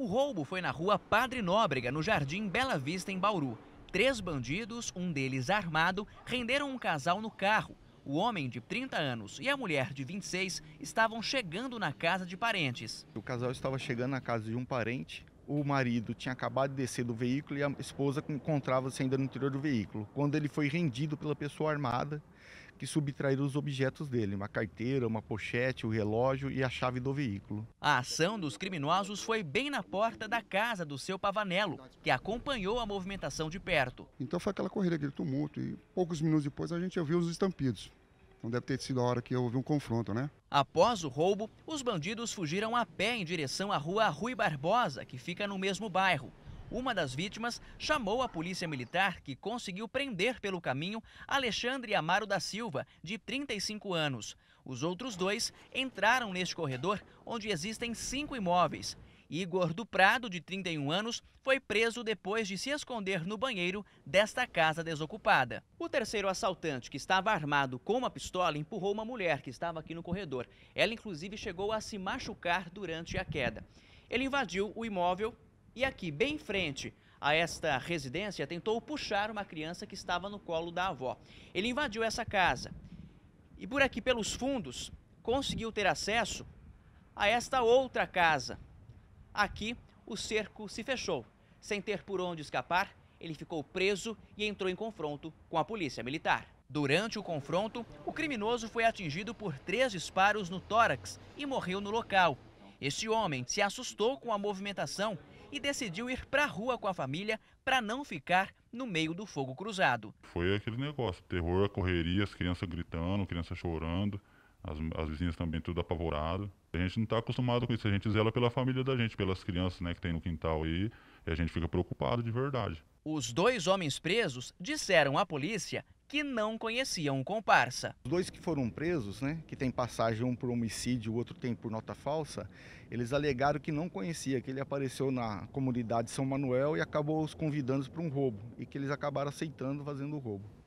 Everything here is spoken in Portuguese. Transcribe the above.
O roubo foi na rua Padre Nóbrega, no Jardim Bela Vista, em Bauru. Três bandidos, um deles armado, renderam um casal no carro. O homem de 30 anos e a mulher de 26 estavam chegando na casa de parentes. O casal estava chegando na casa de um parente. O marido tinha acabado de descer do veículo e a esposa encontrava-se ainda no interior do veículo. Quando ele foi rendido pela pessoa armada, que subtraíram os objetos dele, uma carteira, uma pochete, o relógio e a chave do veículo. A ação dos criminosos foi bem na porta da casa do seu Pavanello, que acompanhou a movimentação de perto. Então foi aquela corrida, aquele tumulto e poucos minutos depois a gente ouviu os estampidos. Então deve ter sido a hora que houve um confronto, né? Após o roubo, os bandidos fugiram a pé em direção à rua Rui Barbosa, que fica no mesmo bairro. Uma das vítimas chamou a polícia militar, que conseguiu prender pelo caminho Alexandre Amaro da Silva, de 35 anos. Os outros dois entraram neste corredor, onde existem cinco imóveis. Igor do Prado, de 31 anos, foi preso depois de se esconder no banheiro desta casa desocupada. O terceiro assaltante, que estava armado com uma pistola, empurrou uma mulher que estava aqui no corredor. Ela, inclusive, chegou a se machucar durante a queda. Ele invadiu o imóvel e aqui, bem em frente a esta residência, tentou puxar uma criança que estava no colo da avó. Ele invadiu essa casa e por aqui pelos fundos conseguiu ter acesso a esta outra casa. Aqui o cerco se fechou. Sem ter por onde escapar, ele ficou preso e entrou em confronto com a polícia militar. Durante o confronto, o criminoso foi atingido por três disparos no tórax e morreu no local. Este homem se assustou com a movimentação e decidiu ir para a rua com a família para não ficar no meio do fogo cruzado. Foi aquele negócio, terror, correria, as crianças gritando, crianças chorando, as, as vizinhas também tudo apavorado. A gente não está acostumado com isso, a gente zela pela família da gente, pelas crianças né, que tem no quintal aí, e a gente fica preocupado de verdade. Os dois homens presos disseram à polícia que não conheciam o comparsa. Os dois que foram presos, né, que tem passagem um por homicídio, o outro tem por nota falsa, eles alegaram que não conhecia, que ele apareceu na comunidade São Manuel e acabou os convidando para um roubo e que eles acabaram aceitando fazendo o roubo.